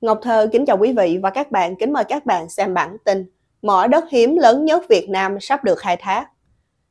Ngọc Thơ kính chào quý vị và các bạn, kính mời các bạn xem bản tin Mỏ đất hiếm lớn nhất Việt Nam sắp được khai thác.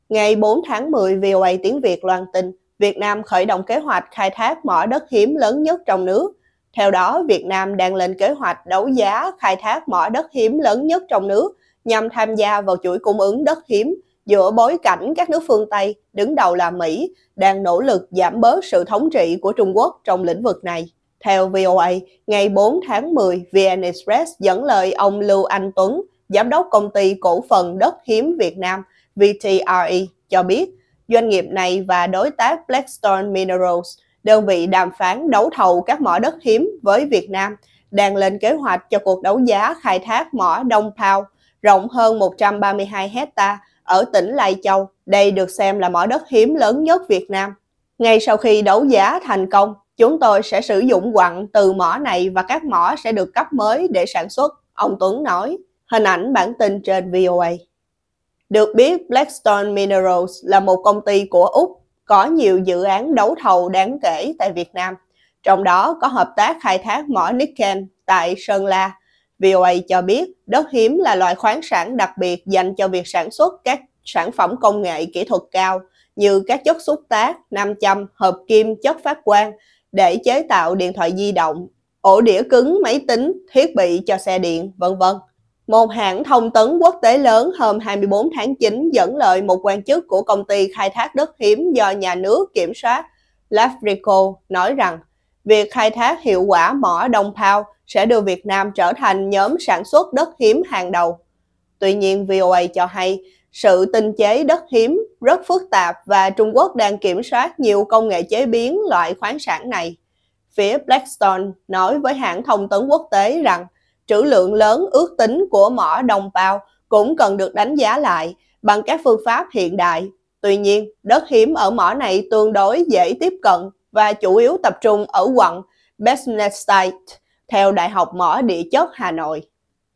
Ngày 4 tháng 10, VOA tiếng Việt loan tin Việt Nam khởi động kế hoạch khai thác mỏ đất hiếm lớn nhất trong nước. Theo đó, Việt Nam đang lên kế hoạch đấu giá khai thác mỏ đất hiếm lớn nhất trong nước nhằm tham gia vào chuỗi cung ứng đất hiếm giữa bối cảnh các nước phương Tây, đứng đầu là Mỹ, đang nỗ lực giảm bớt sự thống trị của Trung Quốc trong lĩnh vực này. Theo VOA, ngày 4 tháng 10, VN Express dẫn lời ông Lưu Anh Tuấn, giám đốc công ty cổ phần đất hiếm Việt Nam VTRE cho biết, doanh nghiệp này và đối tác Blackstone Minerals, đơn vị đàm phán đấu thầu các mỏ đất hiếm với Việt Nam, đang lên kế hoạch cho cuộc đấu giá khai thác mỏ Đông Pao rộng hơn 132 hecta ở tỉnh Lai Châu. Đây được xem là mỏ đất hiếm lớn nhất Việt Nam. Ngay sau khi đấu giá thành công, Chúng tôi sẽ sử dụng quặng từ mỏ này và các mỏ sẽ được cấp mới để sản xuất, ông Tuấn nói. Hình ảnh bản tin trên VOA. Được biết, Blackstone Minerals là một công ty của Úc có nhiều dự án đấu thầu đáng kể tại Việt Nam. Trong đó có hợp tác khai thác mỏ Nickel tại Sơn La. VOA cho biết đất hiếm là loại khoáng sản đặc biệt dành cho việc sản xuất các sản phẩm công nghệ kỹ thuật cao như các chất xúc tác, nam châm, hợp kim, chất phát quang để chế tạo điện thoại di động, ổ đĩa cứng, máy tính, thiết bị cho xe điện, vân vân. Một hãng thông tấn quốc tế lớn hôm 24 tháng 9 dẫn lời một quan chức của công ty khai thác đất hiếm do nhà nước kiểm soát Lafrico nói rằng việc khai thác hiệu quả mỏ Đông Pao sẽ đưa Việt Nam trở thành nhóm sản xuất đất hiếm hàng đầu. Tuy nhiên, VOA cho hay sự tinh chế đất hiếm rất phức tạp và Trung Quốc đang kiểm soát nhiều công nghệ chế biến loại khoáng sản này. Phía Blackstone nói với hãng thông tấn quốc tế rằng trữ lượng lớn ước tính của mỏ đồng bào cũng cần được đánh giá lại bằng các phương pháp hiện đại. Tuy nhiên, đất hiếm ở mỏ này tương đối dễ tiếp cận và chủ yếu tập trung ở quận Besnestein, theo Đại học Mỏ Địa chất Hà Nội.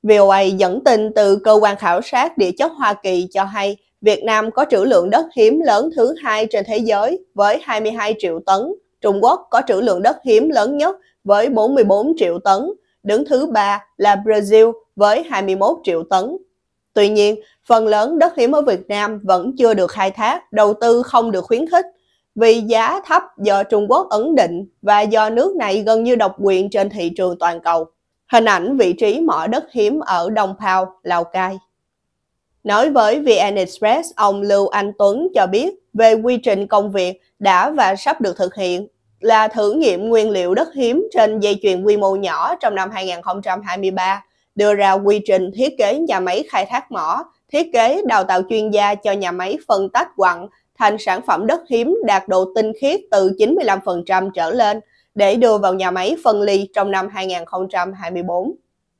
VOA dẫn tin từ cơ quan khảo sát địa chất Hoa Kỳ cho hay Việt Nam có trữ lượng đất hiếm lớn thứ hai trên thế giới với 22 triệu tấn. Trung Quốc có trữ lượng đất hiếm lớn nhất với 44 triệu tấn. Đứng thứ ba là Brazil với 21 triệu tấn. Tuy nhiên, phần lớn đất hiếm ở Việt Nam vẫn chưa được khai thác, đầu tư không được khuyến khích vì giá thấp do Trung Quốc ấn định và do nước này gần như độc quyền trên thị trường toàn cầu. Hình ảnh vị trí mỏ đất hiếm ở Đông Pao, Lào Cai. Nói với VN Express, ông Lưu Anh Tuấn cho biết về quy trình công việc đã và sắp được thực hiện là thử nghiệm nguyên liệu đất hiếm trên dây chuyền quy mô nhỏ trong năm 2023, đưa ra quy trình thiết kế nhà máy khai thác mỏ, thiết kế đào tạo chuyên gia cho nhà máy phân tách quặng thành sản phẩm đất hiếm đạt độ tinh khiết từ 95% trở lên – để đưa vào nhà máy phân ly trong năm 2024.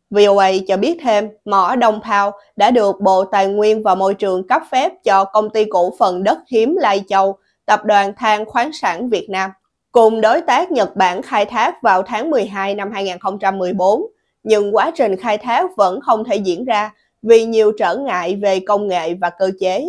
VOA cho biết thêm, mỏ Đông Thao đã được Bộ Tài nguyên và Môi trường cấp phép cho công ty cổ phần đất hiếm Lai Châu, Tập đoàn Than khoáng sản Việt Nam, cùng đối tác Nhật Bản khai thác vào tháng 12 năm 2014, nhưng quá trình khai thác vẫn không thể diễn ra vì nhiều trở ngại về công nghệ và cơ chế.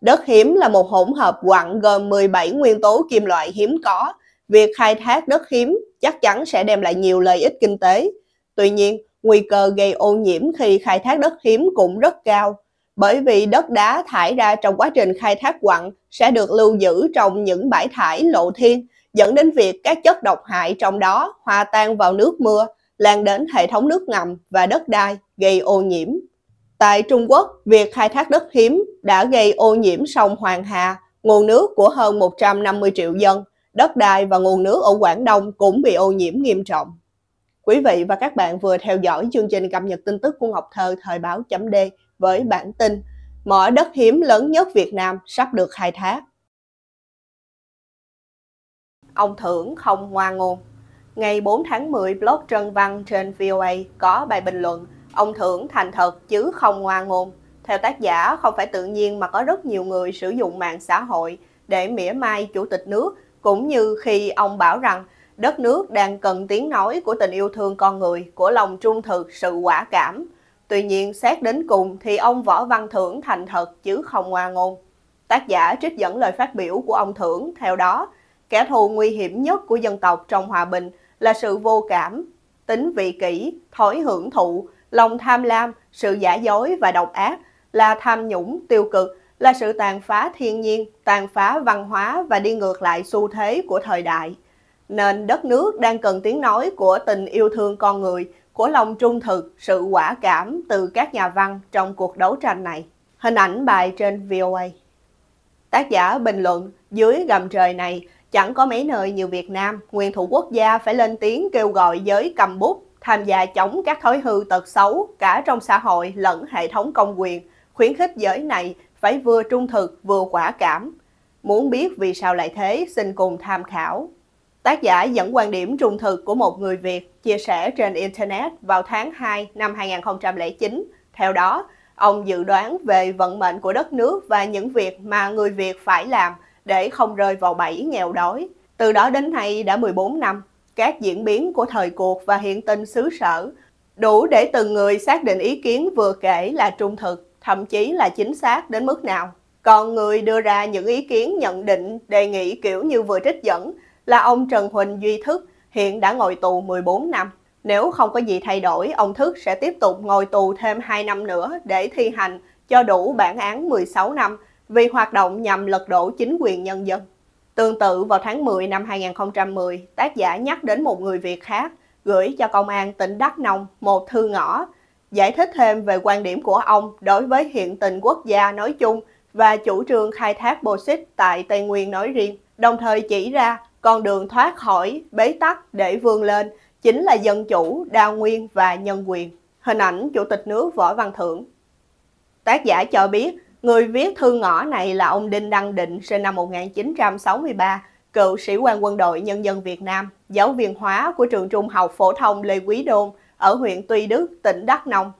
Đất hiếm là một hỗn hợp quặng gồm 17 nguyên tố kim loại hiếm có, Việc khai thác đất hiếm chắc chắn sẽ đem lại nhiều lợi ích kinh tế. Tuy nhiên, nguy cơ gây ô nhiễm khi khai thác đất hiếm cũng rất cao, bởi vì đất đá thải ra trong quá trình khai thác quặng sẽ được lưu giữ trong những bãi thải lộ thiên, dẫn đến việc các chất độc hại trong đó hòa tan vào nước mưa, lan đến hệ thống nước ngầm và đất đai, gây ô nhiễm. Tại Trung Quốc, việc khai thác đất hiếm đã gây ô nhiễm sông Hoàng Hà, nguồn nước của hơn 150 triệu dân đất đai và nguồn nước ở Quảng Đông cũng bị ô nhiễm nghiêm trọng. Quý vị và các bạn vừa theo dõi chương trình cập nhật tin tức của Ngọc Thơ thời báo chấm D với bản tin Mỏ đất hiếm lớn nhất Việt Nam sắp được khai thác. Ông Thưởng không ngoan ngôn Ngày 4 tháng 10, blog Trân Văn trên VOA có bài bình luận Ông Thưởng thành thật chứ không ngoan ngôn. Theo tác giả, không phải tự nhiên mà có rất nhiều người sử dụng mạng xã hội để mỉa mai chủ tịch nước cũng như khi ông bảo rằng đất nước đang cần tiếng nói của tình yêu thương con người, của lòng trung thực, sự quả cảm. Tuy nhiên, xét đến cùng thì ông Võ Văn Thưởng thành thật chứ không ngoa ngôn. Tác giả trích dẫn lời phát biểu của ông Thưởng, theo đó, kẻ thù nguy hiểm nhất của dân tộc trong hòa bình là sự vô cảm, tính vị kỷ, thói hưởng thụ, lòng tham lam, sự giả dối và độc ác là tham nhũng tiêu cực là sự tàn phá thiên nhiên, tàn phá văn hóa và đi ngược lại xu thế của thời đại. Nên đất nước đang cần tiếng nói của tình yêu thương con người, của lòng trung thực, sự quả cảm từ các nhà văn trong cuộc đấu tranh này. Hình ảnh bài trên VOA. Tác giả bình luận, dưới gầm trời này, chẳng có mấy nơi như Việt Nam, nguyên thủ quốc gia phải lên tiếng kêu gọi giới cầm bút, tham gia chống các thói hư tật xấu cả trong xã hội lẫn hệ thống công quyền, khuyến khích giới này phải vừa trung thực vừa quả cảm. Muốn biết vì sao lại thế, xin cùng tham khảo. Tác giả dẫn quan điểm trung thực của một người Việt chia sẻ trên Internet vào tháng 2 năm 2009. Theo đó, ông dự đoán về vận mệnh của đất nước và những việc mà người Việt phải làm để không rơi vào bẫy nghèo đói. Từ đó đến nay đã 14 năm, các diễn biến của thời cuộc và hiện tình xứ sở đủ để từng người xác định ý kiến vừa kể là trung thực thậm chí là chính xác đến mức nào. Còn người đưa ra những ý kiến nhận định, đề nghị kiểu như vừa trích dẫn là ông Trần Huỳnh Duy Thức hiện đã ngồi tù 14 năm. Nếu không có gì thay đổi, ông Thức sẽ tiếp tục ngồi tù thêm 2 năm nữa để thi hành cho đủ bản án 16 năm vì hoạt động nhằm lật đổ chính quyền nhân dân. Tương tự vào tháng 10 năm 2010, tác giả nhắc đến một người Việt khác gửi cho công an tỉnh Đắk Nông một thư ngõ giải thích thêm về quan điểm của ông đối với hiện tình quốc gia nói chung và chủ trương khai thác bô xít tại Tây Nguyên nói riêng, đồng thời chỉ ra con đường thoát khỏi bế tắc để vươn lên chính là dân chủ, đa nguyên và nhân quyền. Hình ảnh Chủ tịch nước Võ Văn Thưởng. Tác giả cho biết, người viết thư ngõ này là ông Đinh Đăng Định sinh năm 1963, cựu sĩ quan quân đội nhân dân Việt Nam, giáo viên hóa của trường trung học phổ thông Lê Quý Đôn, ở huyện Tuy Đức, tỉnh Đắk Nông.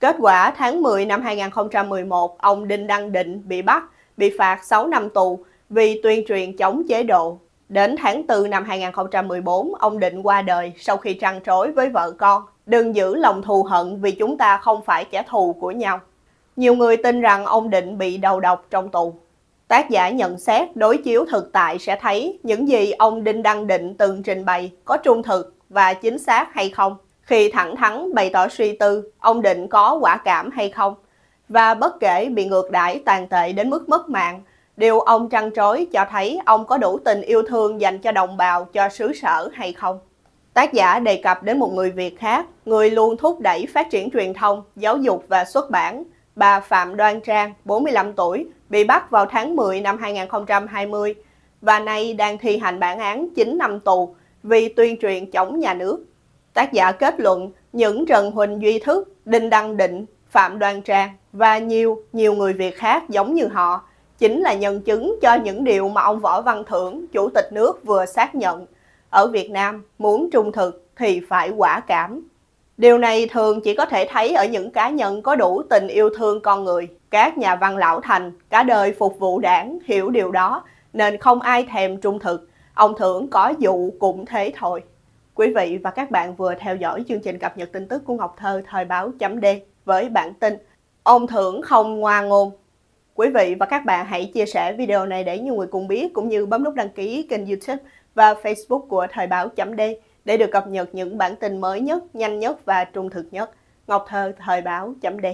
Kết quả tháng 10 năm 2011, ông Đinh Đăng Định bị bắt, bị phạt 6 năm tù vì tuyên truyền chống chế độ. Đến tháng 4 năm 2014, ông Định qua đời sau khi trăn trối với vợ con. Đừng giữ lòng thù hận vì chúng ta không phải kẻ thù của nhau. Nhiều người tin rằng ông Định bị đầu độc trong tù. Tác giả nhận xét đối chiếu thực tại sẽ thấy những gì ông Đinh Đăng Định từng trình bày có trung thực và chính xác hay không. Khi thẳng thắn bày tỏ suy tư, ông định có quả cảm hay không? Và bất kể bị ngược đãi tàn tệ đến mức mất mạng, điều ông trăn trối cho thấy ông có đủ tình yêu thương dành cho đồng bào, cho xứ sở hay không? Tác giả đề cập đến một người Việt khác, người luôn thúc đẩy phát triển truyền thông, giáo dục và xuất bản. Bà Phạm Đoan Trang, 45 tuổi, bị bắt vào tháng 10 năm 2020 và nay đang thi hành bản án 9 năm tù vì tuyên truyền chống nhà nước tác giả kết luận những Trần Huỳnh Duy Thức, Đinh Đăng Định, Phạm Đoan Trang và nhiều, nhiều người Việt khác giống như họ chính là nhân chứng cho những điều mà ông Võ Văn Thưởng, Chủ tịch nước vừa xác nhận. Ở Việt Nam, muốn trung thực thì phải quả cảm. Điều này thường chỉ có thể thấy ở những cá nhân có đủ tình yêu thương con người. Các nhà văn lão thành, cả đời phục vụ đảng hiểu điều đó, nên không ai thèm trung thực. Ông Thưởng có dụ cũng thế thôi. Quý vị và các bạn vừa theo dõi chương trình cập nhật tin tức của Ngọc Thơ thời báo chấm D với bản tin Ông thưởng không ngoa ngôn. Quý vị và các bạn hãy chia sẻ video này để nhiều người cùng biết cũng như bấm nút đăng ký kênh YouTube và Facebook của thời báo chấm D để được cập nhật những bản tin mới nhất, nhanh nhất và trung thực nhất. Ngọc Thơ thời báo chấm D